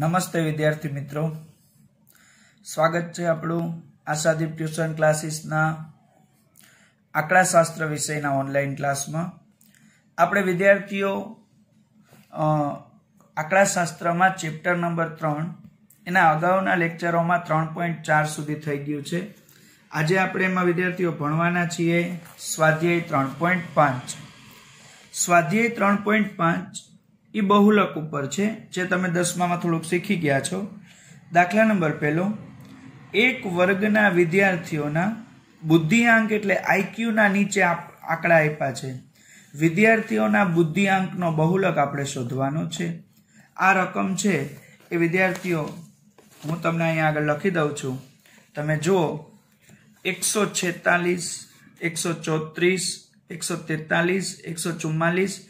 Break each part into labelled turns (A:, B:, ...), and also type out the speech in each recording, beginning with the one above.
A: નમસ્તે વિદ્યાર્થી મિત્રો સ્વાગત છે આપણું આશાદીપ ટ્યુશન ક્લાસીસના આંકડાશાસ્ત્ર વિષયના ઓનલાઈન ક્લાસમાં આપણે વિદ્યાર્થીઓ આંકડાશાસ્ત્રમાં ચેપ્ટર નંબર ત્રણ એના અગાઉના લેક્ચરોમાં ત્રણ પોઈન્ટ ચાર સુધી થઈ ગયું છે આજે આપણે એમાં વિદ્યાર્થીઓ ભણવાના છીએ સ્વાધ્યાય ત્રણ પોઈન્ટ પાંચ સ્વાધ્યાય ત્રણ પોઈન્ટ પાંચ એ બહુલક ઉપર છે જે તમે દસમામાં થોડુંક શીખી ગયા છો દાખલા નંબર પહેલો એક વર્ગના વિદ્યાર્થીઓના બુદ્ધિઆંક એટલે આઈક્યુના નીચે આંકડા આપ્યા છે વિદ્યાર્થીઓના બુદ્ધિઆંકનો બહુલક આપણે શોધવાનો છે આ રકમ છે એ વિદ્યાર્થીઓ હું તમને અહીંયા આગળ લખી દઉં છું તમે જુઓ એકસો છેતાલીસ એકસો ચોત્રીસ એકસો તેતાલીસ એકસો ચુમ્માલીસ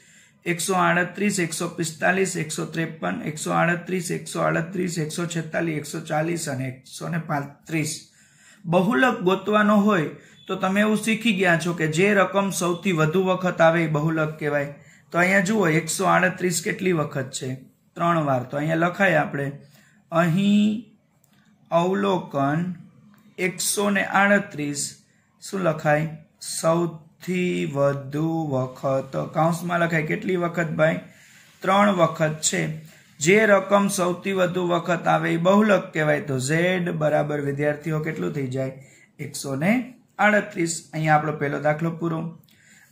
A: એકસો આડત્રીસ એકસો પિસ્તાલીસ એકસો ત્રેપન એકસો આડત્રીસ એકસો આડત્રીસ એકસો છેતાલીસ એકસો ચાલીસ અને એકસો ને પાંત્રીસ બહુલક ગોતવાનો હોય તો તમે એવું શીખી ગયા છો કે જે રકમ સૌથી વધુ વખત આવે એ બહુલક કહેવાય તો અહીંયા જુઓ એકસો આડત્રીસ કેટલી વખત છે ત્રણ વાર તો અહીંયા લખાય આપણે અહીં અવલોકન એકસો ને આડત્રીસ શું લખાય સૌ થી વધુ વખત કાઉન્સમાં લખાય કેટલી વખત ભાઈ ત્રણ વખત છે જે રકમ સૌથી વધુ વખત આવે એ બહુલક કહેવાય તો ઝેડ બરાબર વિદ્યાર્થીઓ કેટલું થઈ જાય એકસો ને આડત્રીસ અહીંયા આપણો પહેલો દાખલો પૂરો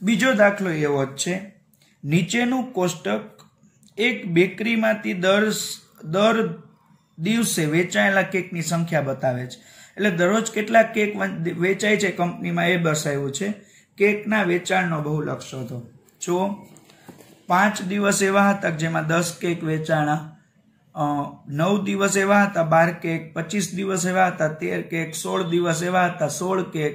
A: બીજો દાખલો એવો જ છે નીચેનું કોષ્ટક એક બેકરીમાંથી દર દર દિવસે વેચાયેલા કેકની સંખ્યા બતાવે છે એટલે દરરોજ કેટલા કેક વેચાય છે કંપનીમાં એ દર્શાવ્યું છે કેકના વેચાણનો બહુ લક્ષ્ય હતો જો પાંચ દિવસ એવા હતા જેમાં દસ કેક વેચાણા નવ દિવસ એવા હતા બાર કેક પચીસ દિવસ એવા હતા તેર કેક સોળ દિવસ એવા હતા સોળ કેક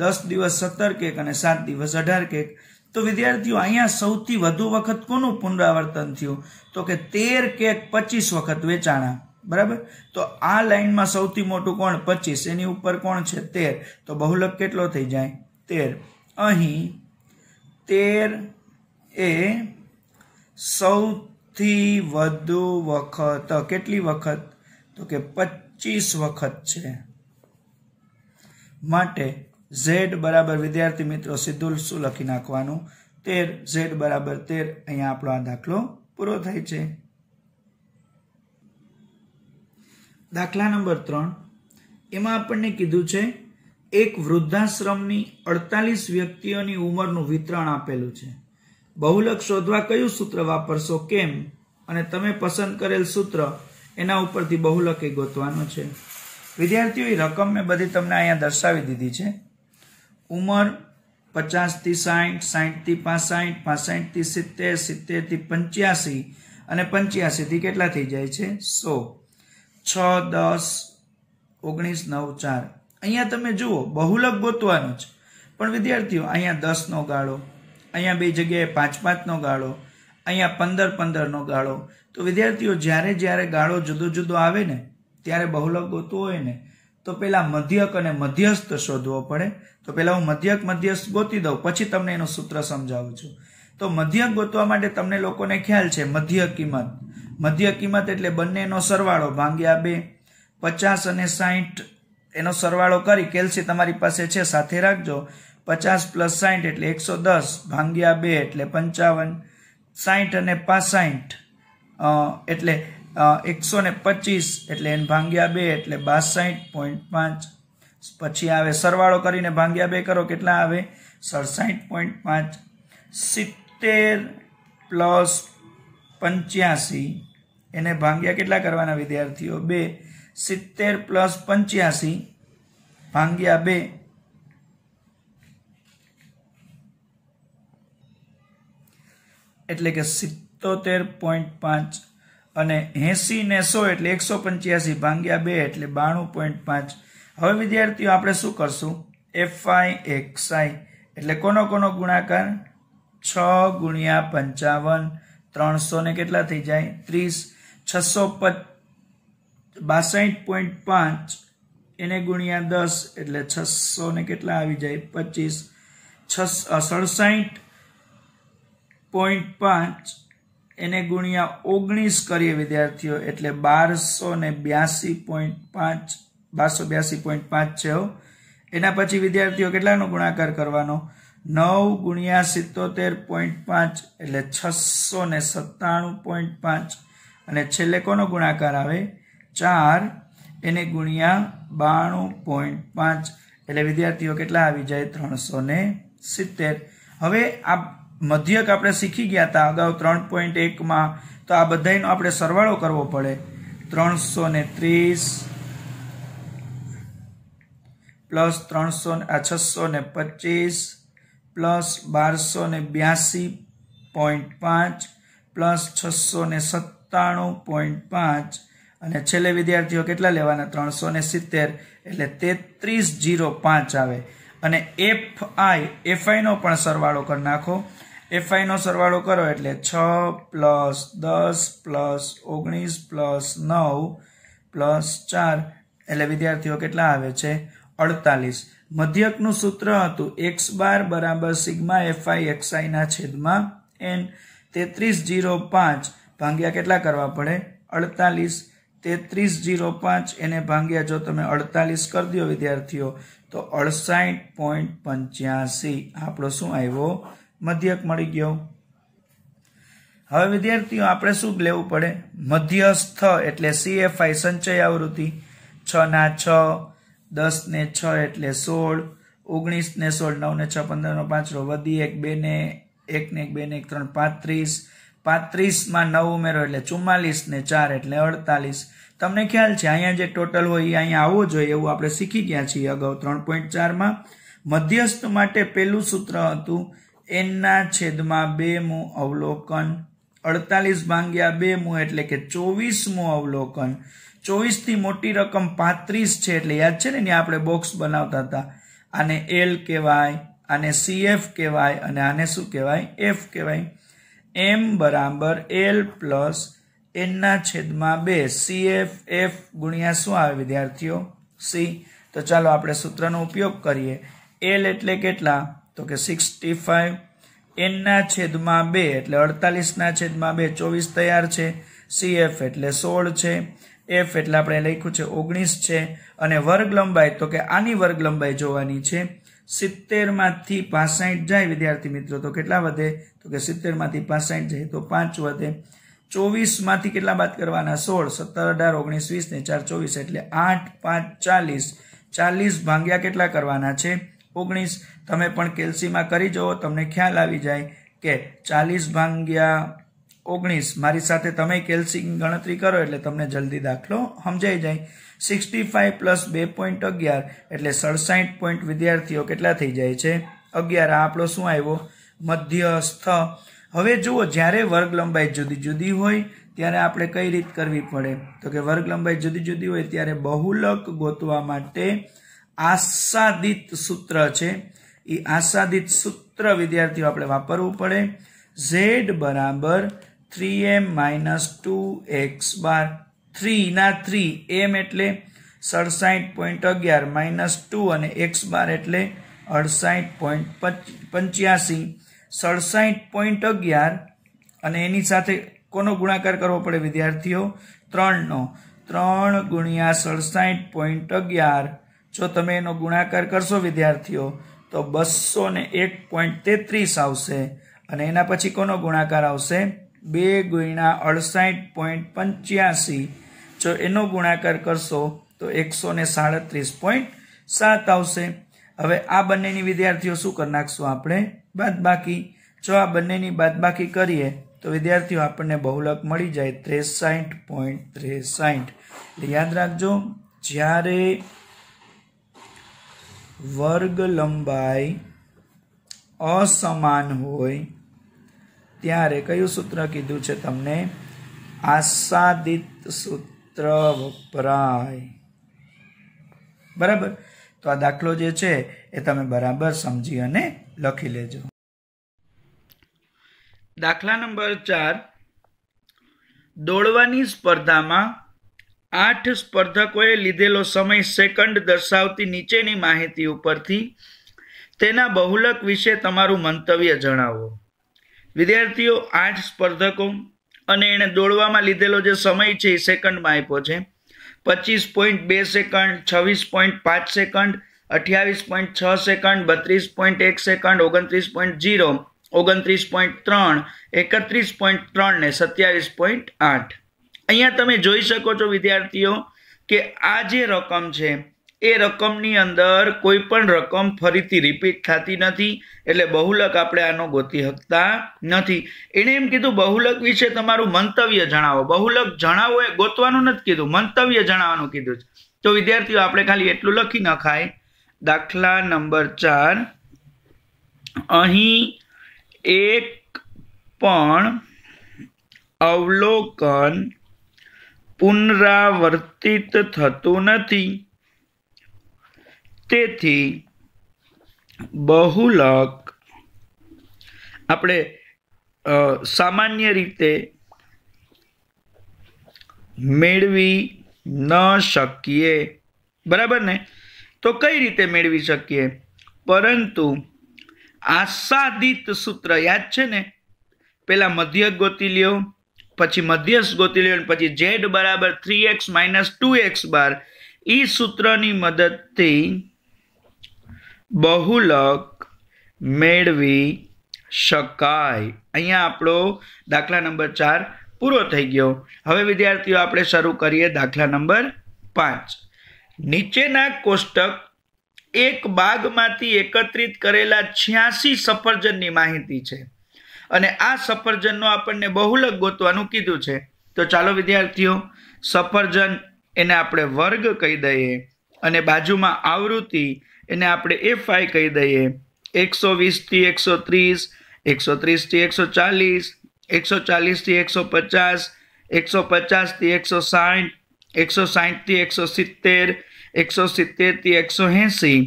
A: દસ દિવસ સત્તર કેક અને સાત દિવસ અઢાર કેક તો વિદ્યાર્થીઓ અહીંયા સૌથી વધુ વખત કોનું પુનરાવર્તન થયું તો કે તેર કેક પચીસ વખત વેચાણા બરાબર તો આ લાઇનમાં સૌથી મોટું કોણ પચીસ એની ઉપર કોણ છે તેર તો બહુલક કેટલો થઈ જાય તેર અહીં તેર એ સૌથી વધુ વખત કેટલી વખત તો કે પચીસ વખત છે માટે ઝેડ બરાબર વિદ્યાર્થી મિત્રો સિદ્ધુલ શું લખી નાખવાનું તેર ઝેડ બરાબર તેર અહીંયા આપણો આ દાખલો પૂરો થાય છે દાખલા નંબર ત્રણ એમાં આપણને કીધું છે એક વૃદ્ધાશ્રમની અડતાલીસ વ્યક્તિઓની ઉંમરનું વિતરણ આપેલું છે બહુલક શોધવા કયું સૂત્ર વાપરશો કેમ અને તમે પસંદ કરેલ સૂત્ર એના ઉપરથી બહુલક એ ગોતવાનો છે વિદ્યાર્થીઓ રકમ મેં બધી તમને અહીંયા દર્શાવી દીધી છે ઉંમર પચાસથી સાઠ સાઠથી પાસઠ પાસઠથી સિત્તેર સિત્તેરથી પંચ્યાસી અને પંચ્યાસીથી કેટલા થઈ જાય છે સો છ દસ ઓગણીસ નવ ચાર અહીંયા તમે જુઓ બહુલક ગોતવાનો છે પણ વિદ્યાર્થીઓ અહીંયા દસનો ગાળો અહીંયા બે જગ્યાએ પાંચ પાંચનો ગાળો અહીંયા પંદર પંદરનો ગાળો તો વિદ્યાર્થીઓ જ્યારે જ્યારે ગાળો જુદો જુદો આવે ને ત્યારે બહુલક ગોતવો હોય ને તો પહેલાં મધ્યક અને મધ્યસ્થ શોધવો પડે તો પહેલાં હું મધ્યક મધ્યસ્થ ગોતી દઉં પછી તમને એનું સૂત્ર સમજાવું છું તો મધ્યક ગોતવા માટે તમને લોકોને ખ્યાલ છે મધ્ય કિંમત મધ્ય કિંમત એટલે બંનેનો સરવાળો ભાંગ્યા બે પચાસ અને સાહીઠ એનો સરવાળો કરી કેલ્સી તમારી પાસે છે સાથે રાખજો પચાસ પ્લસ સાહીઠ એટલે એકસો દસ ભાંગ્યા બે એટલે પંચાવન સાહીઠ અને પાસાઠ એટલે એકસો ને પચીસ એટલે એને ભાંગ્યા બે એટલે બાસાઠ પોઈન્ટ પાંચ પછી આવે સરવાળો કરીને ભાંગ્યા બે કરો કેટલા આવે સડસાઠ પોઈન્ટ પાંચ સિત્તેર પ્લસ પંચ્યાસી એને ભાંગ્યા કેટલા કરવાના વિદ્યાર્થીઓ બે સિત્તેર પ્લસ પંચ્યાસી ભાંગ્યા બે એટલે કે સિત્તોતેર પોઈન્ટ પાંચ અને એસી ને સો એટલે એકસો પંચ્યાસી ભાંગ્યા બે એટલે બાણું પોઈન્ટ પાંચ હવે વિદ્યાર્થીઓ આપણે શું કરશું એફઆઈ આઈ એટલે કોનો કોનો ગુણાકાર છ ગુણ્યા પંચાવન ત્રણસો ને કેટલા થઈ જાય ત્રીસ છસો પચ બાસઠ પોઈન્ટ પાંચ એને ગુણ્યા દસ એટલે છસો ને કેટલા આવી જાય પચીસ છસ સડસાઠ પોઈન્ટ પાંચ એને ગુણ્યા ઓગણીસ કરીએ વિદ્યાર્થીઓ એટલે બારસો ને બ્યાસી પોઈન્ટ પાંચ બારસો બ્યાસી પોઈન્ટ પાંચ છે એના પછી વિદ્યાર્થીઓ કેટલાનો ગુણાકાર કરવાનો નવ ગુણ્યા સિત્તોતેર પોઈન્ટ પાંચ એટલે છસો ને સત્તાણું પોઈન્ટ પાંચ અને છેલ્લે કોનો ગુણાકાર આવે ચાર એને ગુણ્યા બાણું પોઈન્ટ પાંચ એટલે વિદ્યાર્થીઓ કેટલા આવી જાય ત્રણસો ને સિત્તેર હવે આ મધ્યક આપણે શીખી ગયા હતા અગાઉ ત્રણ પોઈન્ટ એકમાં તો આ બધાનો આપણે સરવાળો કરવો પડે ત્રણસો ને ત્રીસ પ્લસ ત્રણસો આ છસો ને પચીસ પ્લસ બારસો ને બ્યાસી પોઈન્ટ પાંચ પ્લસ છસો ને સત્તાણું પોઈન્ટ પાંચ અને છેલ્લે વિદ્યાર્થીઓ કેટલા લેવાના ત્રણસો ને સિત્તેર એટલે તેત્રીસ જીરો પાંચ આવે અને એફ આઈ એફઆઈનો પણ સરવાળો કરી નાખો એફઆઈનો સરવાળો કરો એટલે છ પ્લસ દસ પ્લસ ઓગણીસ પ્લસ નવ પ્લસ ચાર એટલે વિદ્યાર્થીઓ કેટલા આવે છે અડતાલીસ મધ્યકનું સૂત્ર હતું એક્સ બાર બરાબર સિગ્મા એફઆઈ એક્સઆઈના છેદમાં એન તેત્રીસ જીરો પાંચ ભાંગ્યા કેટલા કરવા પડે અડતાલીસ તેત્રીસ જીરો પાંચ એને ભાંગ્યા જો તમે અડતાલીસ કરી દો વિદ્યાર્થીઓ તો અડસાઠ પોઈન્ટ પંચ્યાસી આપણો શું આવ્યો મધ્યક મળી ગયો હવે વિદ્યાર્થીઓ આપણે શું લેવું પડે મધ્યસ્થ એટલે સીએફઆઈ સંચય આવૃત્તિ છ ના છ દસ ને છ એટલે સોળ ઓગણીસ ને સોળ નવ ને છ પંદર નો પાંચરો વધી એક બે ને એક ને એક બે ને એક ત્રણ પાંત્રીસ પાંત્રીસમાં નવ ઉમેરો એટલે ચુમ્માલીસ ને ચાર એટલે અડતાલીસ તમને ખ્યાલ છે અહીંયા જે ટોટલ હોય એ અહીંયા આવવો જોઈએ એવું આપણે શીખી ગયા છીએ અગાઉ ત્રણ પોઈન્ટ ચારમાં મધ્યસ્થ માટે પહેલું સૂત્ર હતું એનના છેદમાં બે મુ અવલોકન અડતાલીસ ભાંગ્યા બે મુ એટલે કે ચોવીસમું અવલોકન ચોવીસથી મોટી રકમ પાંત્રીસ છે એટલે યાદ છે ને ત્યાં આપણે બોક્સ બનાવતા હતા આને એલ કહેવાય આને સીએફ કહેવાય અને આને શું કહેવાય એફ કહેવાય એમ બરાબર એલ પ્લસ એનના છેદમાં બે સી એફ એફ ગુણ્યા શું આવે વિદ્યાર્થીઓ સી તો ચાલો આપણે સૂત્રનો ઉપયોગ કરીએ એલ એટલે કેટલા તો કે સિક્સટી ફાઇવ એનના છેદમાં બે એટલે અડતાલીસના છેદમાં બે ચોવીસ તૈયાર છે સી એફ એટલે સોળ છે એફ એટલે આપણે લખ્યું છે ઓગણીસ છે અને વર્ગ લંબાઈ તો કે આની વર્ગ લંબાઈ જોવાની છે સિત્તેરમાંથી પાસઠ જાય વિદ્યાર્થી મિત્રો તો કેટલા વધે તો કે સિત્તેરમાંથી પાસઠ જાય તો પાંચ વધે ચોવીસમાંથી કેટલા બાદ કરવાના સોળ સત્તર અઢાર ઓગણીસ વીસ ને ચાર ચોવીસ એટલે આઠ પાંચ ચાલીસ ચાલીસ ભાંગ્યા કેટલા કરવાના છે ઓગણીસ તમે પણ કેલ્સીમાં કરી જુઓ તમને ખ્યાલ આવી જાય કે ચાલીસ ભાંગ્યા ઓગણીસ મારી સાથે તમે કેલ્સીની ગણતરી કરો એટલે તમને જલ્દી દાખલો સમજાઈ જાય સિક્સટી ફાઇવ પ્લસ બે પોઈન્ટ અગિયાર એટલે સડસાઠ પોઈન્ટ વિદ્યાર્થીઓ કેટલા થઈ જાય છે અગિયાર આ આપણો શું આવ્યો મધ્યસ્થ હવે જુઓ જ્યારે વર્ગ લંબાઈ જુદી જુદી હોય ત્યારે આપણે કઈ રીત કરવી પડે તો કે વર્ગ લંબાઈ જુદી જુદી હોય ત્યારે બહુલક ગોતવા માટે આસાદિત સૂત્ર છે એ આસાદિત સૂત્ર વિદ્યાર્થીઓ આપણે વાપરવું પડે ઝેડ બરાબર three M minus two X bar થ્રીના થ્રી એમ એટલે સડસાઠ પોઈન્ટ અગિયાર માઇનસ ટુ અને એક્સ બાર એટલે અડસાઠ પોઈન્ટ પંચ્યાસી સડસાઠ પોઈન્ટ અગિયાર અને એની સાથે કોનો ગુણાકાર કરવો પડે વિદ્યાર્થીઓ ત્રણનો ત્રણ ગુણ્યા સડસાઠ પોઈન્ટ અગિયાર જો તમે એનો ગુણાકાર કરશો વિદ્યાર્થીઓ તો બસો ને એક પોઈન્ટ તેત્રીસ આવશે અને એના પછી કોનો ગુણાકાર આવશે બે ગુણ્યા અડસાઠ પોઈન્ટ પંચ્યાસી જો એનો ગુણાકાર કરશો તો એકસો ને સાડત્રીસ પોઈન્ટ સાત આવશે હવે આ બંનેની વિદ્યાર્થીઓ શું કરી નાખશું આપણે બાદબાકી જો આ બંનેની બાદબાકી કરીએ તો વિદ્યાર્થીઓ આપણને બહુલક મળી જાય ત્રેસાઠ પોઈન્ટ ત્રેસાઠ એટલે યાદ રાખજો જ્યારે વર્ગ લંબાઈ અસમાન હોય ત્યારે કયું સૂત્ર કીધું છે તમને આસાદિત સૂત્ર વપરાય બરાબર તો આ દાખલો જે છે એ તમે બરાબર સમજી અને લખી લેજો દાખલા નંબર ચાર દોડવાની સ્પર્ધામાં આઠ સ્પર્ધકોએ લીધેલો સમય સેકન્ડ દર્શાવતી નીચેની માહિતી ઉપરથી તેના બહુલક વિશે તમારું મંતવ્ય જણાવો વિદ્યાર્થીઓ આઠ સ્પર્ધકો અને એણે દોડવામાં લીધેલો જે સમય છે એ સેકન્ડમાં આપ્યો છે પચીસ પોઈન્ટ બે સેકન્ડ છવ્વીસ પોઈન્ટ પાંચ સેકન્ડ અઠ્યાવીસ પોઈન્ટ છ સેકન્ડ બત્રીસ પોઈન્ટ એક સેકન્ડ ઓગણત્રીસ પોઈન્ટ જીરો ઓગણત્રીસ પોઈન્ટ ત્રણ એકત્રીસ પોઈન્ટ ત્રણ ને સત્યાવીસ પોઈન્ટ આઠ અહીંયા તમે જોઈ શકો છો વિદ્યાર્થીઓ કે આ જે રકમ છે એ રકમની અંદર કોઈ પણ રકમ ફરીથી રિપીટ થતી નથી એટલે બહુલક આપણે આનો ગોતી શકતા નથી એણે એમ કીધું બહુલક વિશે તમારું મંતવ્ય જણાવો બહુલક જણાવો એ ગોતવાનું નથી કીધું મંતવ્ય જણાવવાનું કીધું છે તો વિદ્યાર્થીઓ આપણે ખાલી એટલું લખી નખાય દાખલા નંબર ચાર અહીં એક પણ અવલોકન પુનરાવર્તિત થતું નથી તેથી બહુલક આપણે સામાન્ય રીતે મેળવી ન શકીએ બરાબર ને તો કઈ રીતે મેળવી શકીએ પરંતુ આસાદિત સૂત્ર યાદ છે ને પેલા મધ્ય ગોતી લ્યો પછી મધ્યસ્થ ગોતી લ્યો પછી ઝેડ બરાબર three X minus two X bar એ સૂત્રની મદદથી બહુલક મેળવી શકાય અહીંયા આપણો દાખલા નંબર ચાર પૂરો થઈ ગયો હવે વિદ્યાર્થીઓ આપણે શરૂ કરીએ દાખલા નંબર પાંચ નીચેના કોષ્ટક એક બાગમાંથી એકત્રિત કરેલા છ્યાસી સફરજનની માહિતી છે અને આ સફરજનનો આપણને બહુલક ગોતવાનું કીધું છે તો ચાલો વિદ્યાર્થીઓ સફરજન એને આપણે વર્ગ કહી દઈએ અને બાજુમાં આવૃત્તિ એને આપણે એફ આઈ કહી દઈએ એકસો વીસથી એકસો ત્રીસ એકસો ત્રીસથી એકસો ચાલીસ એકસો ચાલીસથી એકસો પચાસ એકસો પચાસથી એકસો સાઠ એકસો સાઠથી એકસો સિત્તેર એકસો સિત્તેરથી એકસો એંસી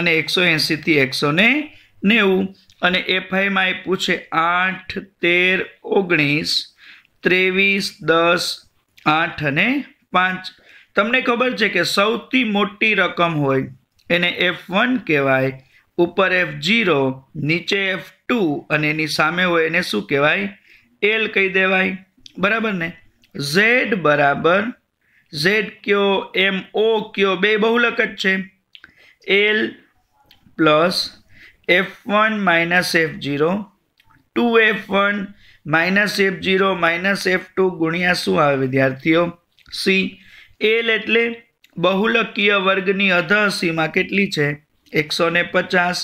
A: અને એકસો એંસીથી એકસો ને નેવું અને એફઆઈમાં એ પૂછે આઠ તેર ઓગણીસ ત્રેવીસ દસ આઠ અને પાંચ તમને ખબર છે કે સૌથી મોટી રકમ હોય એને એફ વન કહેવાય ઉપર એફ ઝીરો નીચે એફ ટુ અને એની સામે હોય એને શું કહેવાય એલ કહી દેવાય બરાબર ને ઝેડ બરાબર ઝેડ કયો એમ ઓ કયો બે બહુલક જ છે L plus F one minus F zero two F one minus F zero minus F two ગુણ્યા શું આવે વિદ્યાર્થીઓ સી એલ એટલે બહુલકીય વર્ગની અધ અધસીમા કેટલી છે એકસો ને પચાસ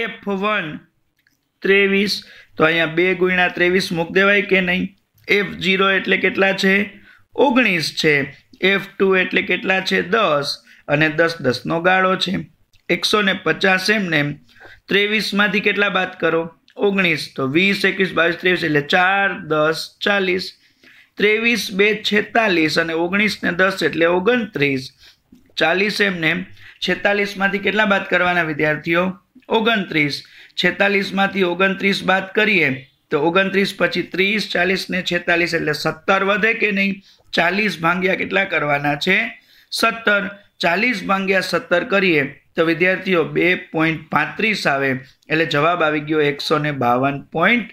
A: એફ વન ત્રેવીસ તો અહીંયા બે ગુણ્યા ત્રેવીસ મૂક દેવાય કે નહીં એફ જીરો એટલે કેટલા છે ઓગણીસ છે એફ ટુ એટલે કેટલા છે દસ અને દસ દસનો ગાળો છે એકસો ને પચાસ એમને ત્રેવીસમાંથી કેટલા બાદ કરો ઓગણીસ તો વીસ એકવીસ બાવીસ ત્રેવીસ એટલે ચાર દસ ચાલીસ ત્રેવીસ બે છેતાલીસ અને ઓગણીસને દસ એટલે ઓગણત્રીસ ચાલીસ એમને છેતાલીસમાંથી કેટલા બાદ કરવાના વિદ્યાર્થીઓ ઓગણત્રીસ છેતાલીસમાંથી ઓગણત્રીસ બાદ કરીએ તો ઓગણત્રીસ પછી ત્રીસ ચાલીસને છેતાલીસ એટલે સત્તર વધે કે નહીં ચાલીસ ભાંગ્યા કેટલા કરવાના છે સત્તર ચાલીસ ભાંગ્યા સત્તર કરીએ તો વિદ્યાર્થીઓ બે પોઈન્ટ પાંત્રીસ આવે એટલે જવાબ આવી ગયો એકસો ને બાવન પોઈન્ટ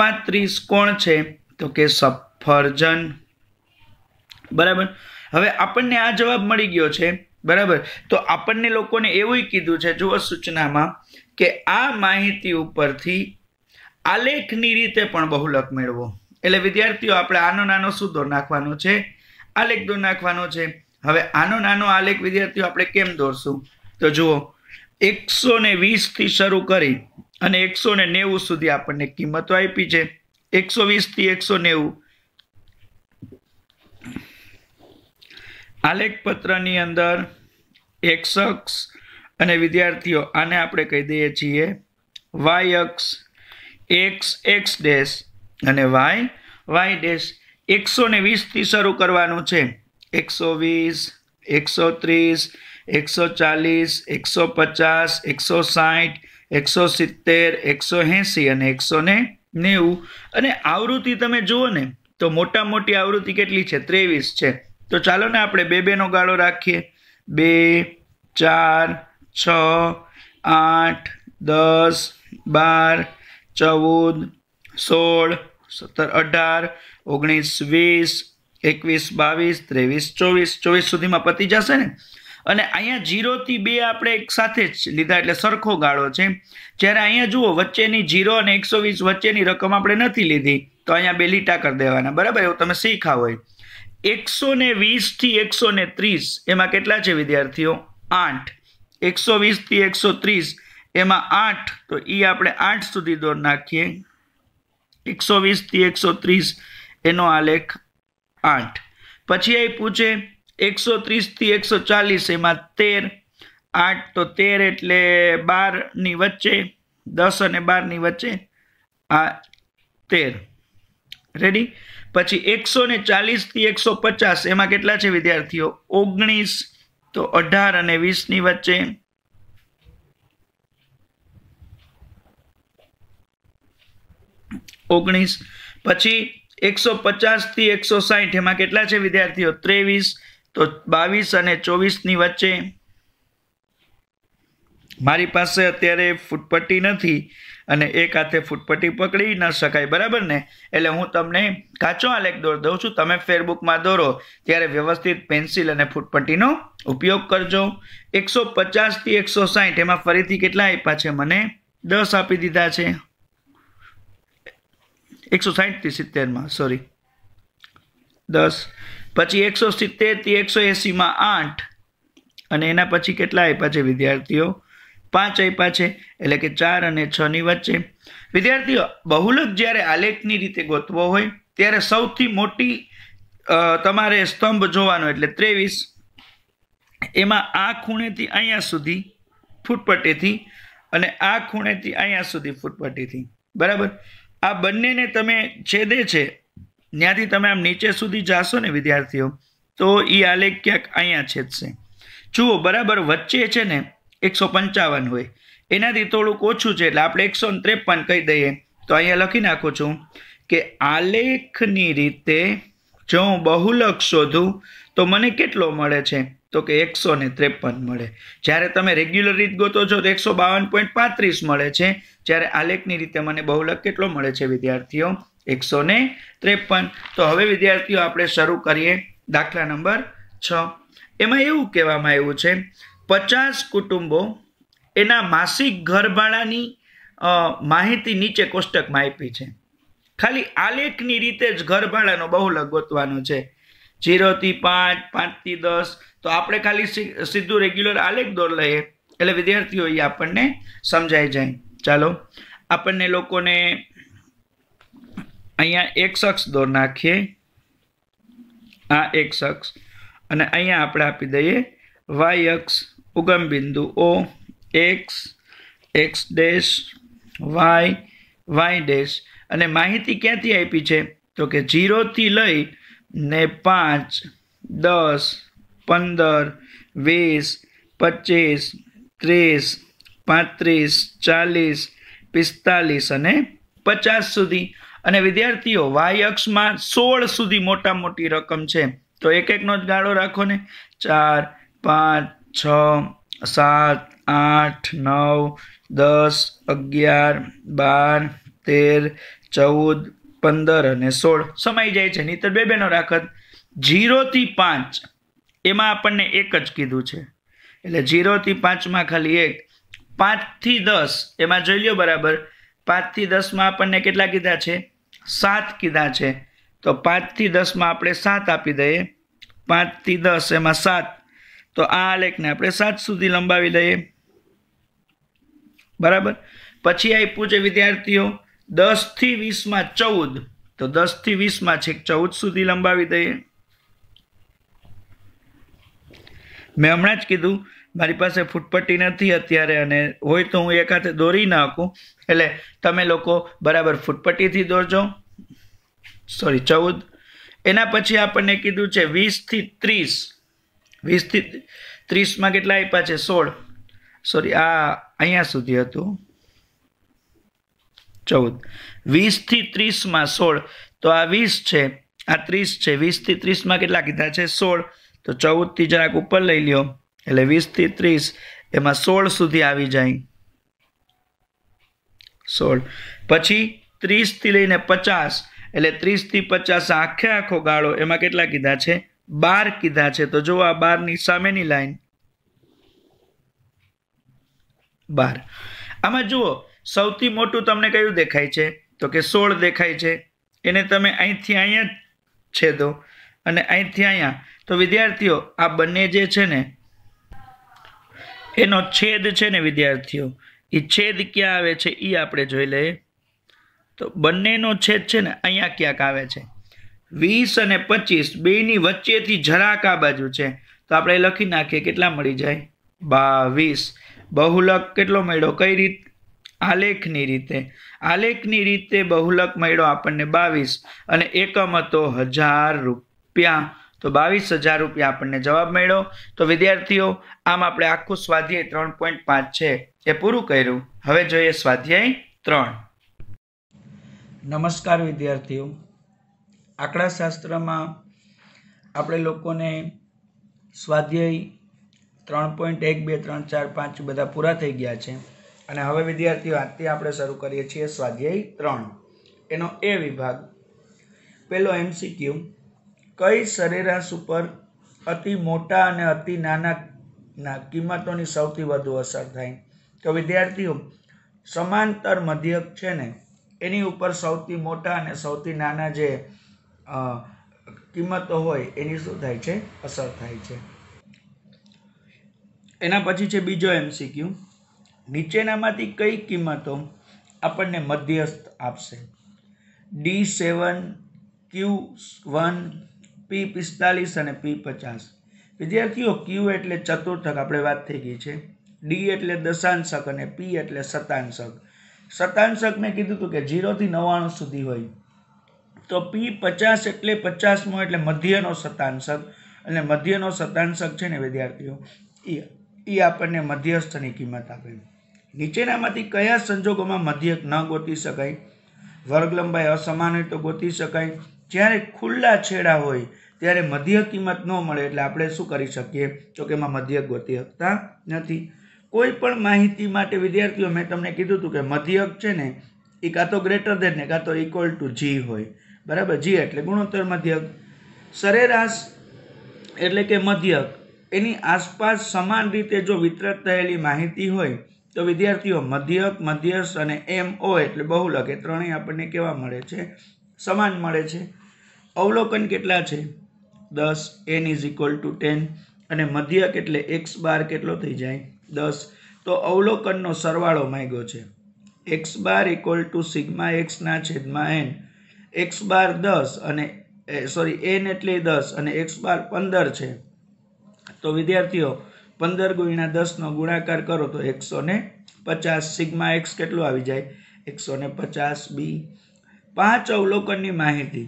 A: પાંત્રીસ કોણ છે તો કે સપ ફરજન બરાબર હવે આપણને આ જવાબ મળી ગયો છે બરાબર તો આપણને લોકોને એવું કીધું છે જુઓ સૂચનામાં કે આ માહિતી ઉપરથી આલેખની રીતે પણ બહુલક મેળવો એટલે વિદ્યાર્થીઓ આપણે આનો નાનો શું દોર નાખવાનો છે આલેખ દોર નાખવાનો છે હવે આનો નાનો આલેખ વિદ્યાર્થીઓ આપણે કેમ દોરશું તો જુઓ એકસો ને વીસથી શરૂ કરી અને એકસો ને નેવું સુધી આપણને કિંમતો આપી છે એકસો વીસથી એકસો નેવું આલેખપત્રની અંદર એક શખ્સ અને વિદ્યાર્થીઓ આને આપણે કહી દઈએ છીએ વાય અક્ષ એક્સ એક્સ ડેશ અને વાય વાય ડેશ એકસો ને વીસથી શરૂ કરવાનું છે એકસો વીસ એકસો ત્રીસ એકસો ચાલીસ એકસો પચાસ એકસો સાઠ એકસો સિત્તેર એકસો એંસી અને એકસો ને નેવું અને આવૃત્તિ તમે જુઓ ને તો મોટા મોટી આવૃત્તિ કેટલી છે ત્રેવીસ છે તો ચાલો ને આપણે બે બેનો ગાળો રાખીએ બે ચાર છ આઠ દસ બાર ચૌદ સોળ સત્તર અઢાર ઓગણીસ વીસ એકવીસ બાવીસ ત્રેવીસ ચોવીસ ચોવીસ સુધીમાં પતી જશે ને અને અહીંયા જીરોથી બે આપણે એક સાથે જ લીધા એટલે સરખો ગાળો છે જ્યારે અહીંયા જુઓ વચ્ચેની જીરો અને એકસો વીસ વચ્ચેની રકમ આપણે નથી લીધી તો અહીંયા બે લીટા કરી દેવાના બરાબર એવું તમે શીખા હોય એકસો ને વીસથી એકસો ને ત્રીસ એમાં કેટલા છે વિદ્યાર્થીઓ આઠ એકસો વીસથી એકસો ત્રીસ એમાં આઠ તો એ આપણે આઠ સુધી દોર નાખીએ એકસો વીસથી એકસો ત્રીસ એનો આલેખ આઠ પછી એ પૂછે એકસો ત્રીસથી એકસો ચાલીસ એમાં તેર આઠ તો તેર એટલે બારની વચ્ચે દસ અને બારની વચ્ચે આ તેર રેડી પછી એકસો ને ચાલીસથી એકસો પચાસ એમાં કેટલા છે વિદ્યાર્થીઓ ઓગણીસ તો અઢાર અને વીસની વચ્ચે ઓગણીસ પછી એકસો પચાસથી એકસો સાહીઠ એમાં કેટલા છે વિદ્યાર્થીઓ ત્રેવીસ તો બાવીસ અને ચોવીસની વચ્ચે મારી પાસે અત્યારે ફૂટપટ્ટી નથી અને એક હાથે ફૂટપટ્ટી પકડી ન શકાય બરાબર ને એટલે હું તમને કાચો આલેખ દોર દઉં છું તમે ફેરબુકમાં દોરો ત્યારે વ્યવસ્થિત પેન્સિલ અને ફૂટપટ્ટીનો ઉપયોગ કરજો એકસો પચાસથી એકસો સાહીઠ એમાં ફરીથી કેટલા આપ્યા છે મને દસ આપી દીધા છે એકસો સાહીઠથી સિત્તેરમાં સોરી દસ પછી એકસો સિત્તેરથી એકસો એંસીમાં આઠ અને એના પછી કેટલા આપ્યા છે વિદ્યાર્થીઓ પાંચ આપ્યા છે એટલે કે ચાર અને છની વચ્ચે વિદ્યાર્થીઓ બહુલક જ્યારે આલેખની રીતે ગોતવો હોય ત્યારે સૌથી મોટી તમારે સ્તંભ જોવાનો એટલે ત્રેવીસ એમાં આ ખૂણેથી અહીંયા સુધી ફૂટપટ્ટીથી અને આ ખૂણેથી અહીંયા સુધી ફૂટપટ્ટીથી બરાબર આ બંનેને તમે છેદે છે ત્યાંથી તમે આમ નીચે સુધી જાશો ને વિદ્યાર્થીઓ તો એ આલેખ ક્યાંક અહીંયા છેદશે જુઓ બરાબર વચ્ચે છે ને એકસો પંચાવન હોય એનાથી થોડુંક ઓછું છે એટલે આપણે એકસો ત્રેપન કહી દઈએ તો અહીંયા લખી નાખું છું કે આલેખની રીતે જો હું બહુલક શોધું તો મને કેટલો મળે છે તો કે એકસો ને ત્રેપન મળે જ્યારે તમે રેગ્યુલર રીત ગોતો છો તો એકસો બાવન પોઈન્ટ પાંત્રીસ મળે છે જ્યારે આલેખની રીતે મને બહુલક કેટલો મળે છે વિદ્યાર્થીઓ એકસો ને ત્રેપન તો હવે વિદ્યાર્થીઓ આપણે શરૂ કરીએ દાખલા નંબર છ એમાં એવું કહેવામાં આવ્યું છે પચાસ કુટુંબો એના માસિક ઘરભાડાની માહિતી નીચે કોષ્ટકમાં આપી છે ખાલી આલેખની રીતે જ ઘરભાડાનો ભાડાનો બહુલક ગોતવાનો છે જીરોથી પાંચ પાંચથી દસ તો આપણે ખાલી સીધું રેગ્યુલર આલેખ દોર લઈએ એટલે વિદ્યાર્થીઓ એ આપણને સમજાઈ જાય ચાલો આપણને લોકોને અહીંયા એક શખ્સ દોર નાખીએ આ એક શખ્સ અને અહીંયા આપણે આપી દઈએ વાય અક્ષ ઉગમ O X X dash Y Y dash અને માહિતી ક્યાંથી આપી છે તો કે જીરોથી લઈ ને પાંચ દસ પંદર વીસ પચીસ ત્રીસ પાંત્રીસ ચાલીસ પિસ્તાલીસ અને પચાસ સુધી અને વિદ્યાર્થીઓ વાય અક્ષમાં સોળ સુધી મોટા મોટી રકમ છે તો એક એકનો જ ગાળો રાખો ને ચાર પાંચ છ સાત આઠ નવ દસ અગિયાર બાર તેર ચૌદ પંદર અને સોળ સમાઈ જાય છે નહીતર બે બેનો રાખત જીરોથી પાંચ એમાં આપણને એક જ કીધું છે એટલે જીરોથી પાંચમાં ખાલી એક પાંચથી દસ એમાં જોઈ લો બરાબર પાંચથી દસમાં આપણને કેટલા કીધા છે સાત કીધા છે તો પાંચથી દસમાં આપણે સાત આપી દઈએ પાંચથી દસ એમાં સાત તો આ આલેખને આપણે સાત સુધી લંબાવી દઈએ બરાબર પછી આપ્યું છે વિદ્યાર્થીઓ દસથી વીસમાં ચૌદ તો દસથી વીસમાં છેક ચૌદ સુધી લંબાવી દઈએ મેં હમણાં જ કીધું મારી પાસે ફૂટપટ્ટી નથી અત્યારે અને હોય તો હું એક હાથે દોરી નાખું એટલે તમે લોકો બરાબર ફૂટપટ્ટીથી દોરજો સોરી ચૌદ એના પછી આપણને કીધું છે વીસથી ત્રીસ વીસથી ત્રીસમાં કેટલા આપ્યા છે સોળ સોરી આ અહીંયા સુધી હતું ચૌદ વીસથી ત્રીસમાં સોળ તો આ વીસ છે આ ત્રીસ છે વીસથી ત્રીસમાં કેટલા કીધા છે સોળ તો ચૌદથી જરાક ઉપર લઈ લ્યો એટલે વીસથી ત્રીસ એમાં સોળ સુધી આવી જાય સોળ પછી ત્રીસથી લઈને પચાસ એટલે ત્રીસથી પચાસ આખે આખો ગાળો એમાં કેટલા કીધા છે બાર કીધા છે તો જો આ બારની સામેની લાઈન બાર આમાં જુઓ સૌથી મોટું તમને કયું દેખાય છે તો કે સોળ દેખાય છે એને તમે અહીંથી અહીંયા છેદો અને અહીંથી અહીંયા તો વિદ્યાર્થીઓ આ બંને જે છે ને એનો છેદ છે ને વિદ્યાર્થીઓ એ છેદ ક્યાં આવે છે એ આપણે જોઈ લઈએ તો બંનેનો છેદ છે ને અહીંયા ક્યાંક આવે છે વીસ અને પચીસ બેની વચ્ચેથી જરાક આ બાજુ છે તો આપણે લખી નાખીએ કેટલા મળી જાય બાવીસ બહુલક કેટલો મળ્યો કઈ રીત આલેખની રીતે આલેખની રીતે બહુલક મળ્યો આપણને બાવીસ અને એકમ હતો હજાર રૂપિયા તો બાવીસ હજાર રૂપિયા આપણને જવાબ મળ્યો તો વિદ્યાર્થીઓ આમ આપણે આખું સ્વાધ્યાય ત્રણ પોઈન્ટ પાંચ છે એ પૂરું કર્યું હવે જોઈએ સ્વાધ્યાય ત્રણ નમસ્કાર વિદ્યાર્થીઓ આંકડાશાસ્ત્રમાં આપણે લોકોને સ્વાધ્યાય ત્રણ પોઈન્ટ એક બે ત્રણ ચાર પાંચ બધા પૂરા થઈ ગયા છે અને હવે વિદ્યાર્થીઓ આજથી આપણે શરૂ કરીએ છીએ સ્વાધ્યાય ત્રણ એનો એ વિભાગ પહેલો એમસીક્યુ કઈ સરેરાશ ઉપર અતિ મોટા અને અતિ નાના કિંમતોની સૌથી વધુ અસર થાય તો વિદ્યાર્થીઓ સમાંતર મધ્યક છે ને એની ઉપર સૌથી મોટા અને સૌથી નાના જે કિંમતો હોય એની શું થાય છે અસર થાય છે એના પછી છે બીજો એમસીક્યુ નીચેનામાંથી કઈ કિંમતો આપણને મધ્યસ્થ આપશે ડી સેવન ક્યુ વન પી પિસ્તાલીસ અને પી પચાસ વિદ્યાર્થીઓ ક્યુ એટલે ચતુર્થક આપણે વાત થઈ ગઈ છે ડી એટલે દશાંશક અને પી એટલે શતાંશક શતાંશક મેં કીધું હતું કે જીરોથી નવ્વાણું સુધી હોય તો પી પચાસ એટલે પચાસમો એટલે મધ્યનો સતાંશક અને મધ્યનો સતાંશક છે ને વિદ્યાર્થીઓ એ એ આપણને મધ્યસ્થની કિંમત આપે નીચેનામાંથી કયા સંજોગોમાં મધ્યક ન ગોતી શકાય વર્ગલંબાઈ અસમાન હોય તો ગોતી શકાય જ્યારે ખુલ્લા છેડા હોય ત્યારે મધ્ય કિંમત ન મળે એટલે આપણે શું કરી શકીએ તો કે એમાં મધ્યક ગોતી શકતા નથી કોઈ પણ માહિતી માટે વિદ્યાર્થીઓ મેં તમને કીધું હતું કે મધ્યક છે ને એ કાં તો ગ્રેટર દેન ને કાં તો ઇક્વલ ટુ જી હોય બરાબર જી એટલે ગુણોત્તર મધ્યક સરેરાશ એટલે કે મધ્યક એની આસપાસ સમાન રીતે જો વિતરિત થયેલી માહિતી હોય તો વિદ્યાર્થીઓ મધ્યક મધ્યસ્થ અને એમ ઓ એટલે બહુલક એ ત્રણેય આપણને કેવા મળે છે સમાન મળે છે અવલોકન કેટલા છે દસ N is equal to ten અને મધ્યક એટલે એક્સ બાર કેટલો થઈ જાય દસ તો અવલોકનનો સરવાળો માંગ્યો છે X bar equal to sigma એક્સના છેદમાં એન એક્સ બાર દસ અને સોરી એન એટલે દસ અને એક્સ બાર પંદર છે તો વિદ્યાર્થીઓ પંદર ગુણ્યા દસનો ગુણાકાર કરો તો એકસો ને પચાસ સિગમા એક્સ કેટલું આવી જાય એકસો ને પચાસ બી પાંચ અવલોકનની માહિતી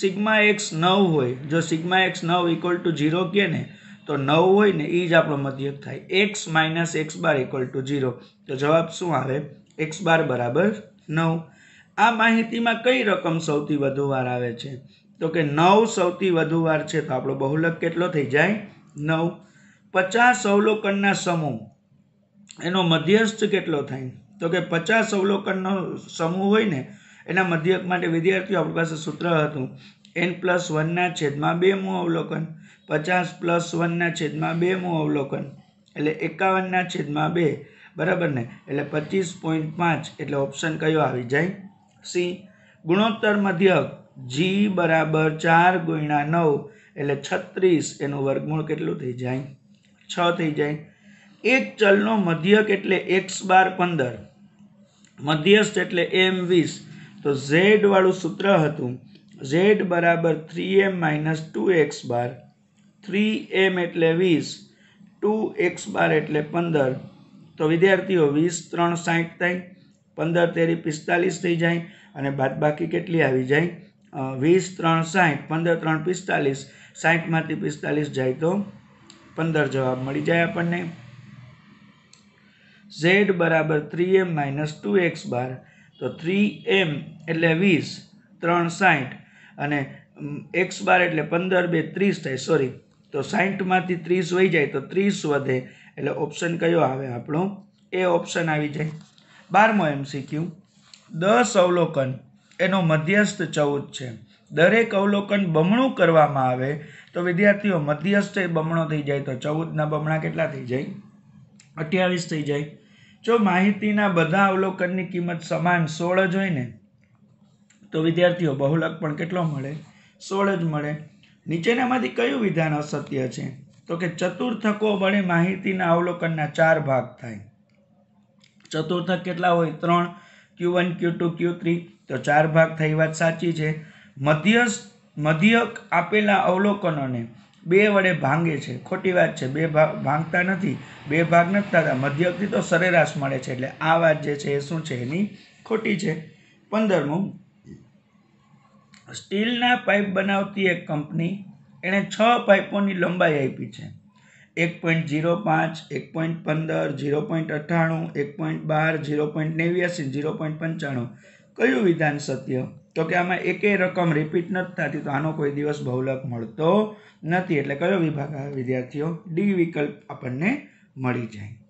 A: સિગમા એક્સ નવ હોય જો સિગમા એક્સ નવ ઇક્વલ ટુ ઝીરો કે ને તો નવ હોય ને એ જ આપણો મધ્યક થાય X minus X bar equal to zero તો જવાબ શું આવે એક્સ બાર બરાબર નવ આ માહિતીમાં કઈ રકમ સૌથી વધુ વાર આવે છે તો કે નવ સૌથી વધુ વાર છે તો આપણો બહુલક કેટલો થઈ જાય નવ પચાસ અવલોકનના સમૂહ એનો મધ્યસ્થ કેટલો થાય તો કે પચાસ અવલોકનનો સમૂહ હોય ને એના મધ્યક માટે વિદ્યાર્થીઓ આપણી પાસે સૂત્ર હતું એન પ્લસ વનના છેદમાં બે મુ અવલોકન પચાસ પ્લસ વનના છેદમાં બે મુ અવલોકન એટલે એકાવનના છેદમાં બે બરાબર ને એટલે પચીસ પોઈન્ટ પાંચ એટલે ઓપ્શન કયો આવી જાય સી ગુણોત્તર મધ્યક જી બરાબર ચાર ગુણ્યા નવ એટલે છત્રીસ એનું વર્ગમૂળ કેટલું થઈ જાય છ થઈ જાય એક ચલનો મધ્યક એટલે એક્સ બાર પંદર મધ્યસ્થ એટલે એમ વીસ તો ઝેડ વાળું સૂત્ર હતું ઝેડ બરાબર three M minus two X bar three M એટલે વીસ ટુ એક્સ બાર એટલે પંદર તો વિદ્યાર્થીઓ વીસ ત્રણ સાઠ થાય પંદર તેરી પિસ્તાલીસ થઈ જાય અને બાદબાકી કેટલી આવી જાય વીસ ત્રણ સાઠ પંદર ત્રણ પિસ્તાલીસ સાઠમાંથી પિસ્તાલીસ જાય તો પંદર જવાબ મળી જાય આપણને ઝેડ બરાબર three M minus two X bar તો થ્રી એમ એટલે વીસ ત્રણ સાઠ અને એક્સ બાર એટલે પંદર બે ત્રીસ થાય સોરી તો સાઠમાંથી ત્રીસ વહી જાય તો ત્રીસ વધે એટલે ઓપ્શન કયો આવે આપણો એ ઓપ્શન આવી જાય બારમો એમસીક્યુ દસ અવલોકન એનો મધ્યસ્થ ચૌદ છે દરેક અવલોકન બમણું કરવામાં આવે તો વિદ્યાર્થીઓ મધ્યસ્થ એ બમણો થઈ જાય તો ચૌદના બમણા કેટલા થઈ જાય અઠ્યાવીસ થઈ જાય જો માહિતીના બધા અવલોકનની કિંમત સમાન સોળ જ હોય ને તો વિદ્યાર્થીઓ બહુલક પણ કેટલો મળે સોળ જ મળે નીચેનામાંથી કયું વિધાન અસત્ય છે તો કે ચતુર્થકો વડે માહિતીના અવલોકનના ચાર ભાગ થાય ચતુર્થક કેટલા હોય ત્રણ Q one Q two Q three તો ચાર ભાગ થઈ વાત સાચી છે મધ્યસ્થ મધ્યક આપેલા અવલોકનોને બે વડે ભાંગે છે ખોટી વાત છે બે ભાગ ભાંગતા નથી બે ભાગ નથી થતા મધ્યકથી તો સરેરાશ મળે છે એટલે આ વાત જે છે એ શું છે એની ખોટી છે પંદરમું સ્ટીલના પાઇપ બનાવતી એક કંપની એણે છ પાઇપોની લંબાઈ આપી છે એક પોઈન્ટ જીરો પાંચ એક પોઈન્ટ પંદર જીરો પોઈન્ટ અઠ્ઠાણું એક પોઈન્ટ બાર ઝીરો પોઈન્ટ નેવ્યાસી ઝીરો પોઈન્ટ પંચાણું કયું વિધાન સત્ય તો કે આમાં એકેય રકમ રિપીટ નથી થતી તો આનો કોઈ દિવસ બહુલક મળતો નથી એટલે કયો વિભાગ આવે વિદ્યાર્થીઓ ડી વિકલ્પ આપણને મળી જાય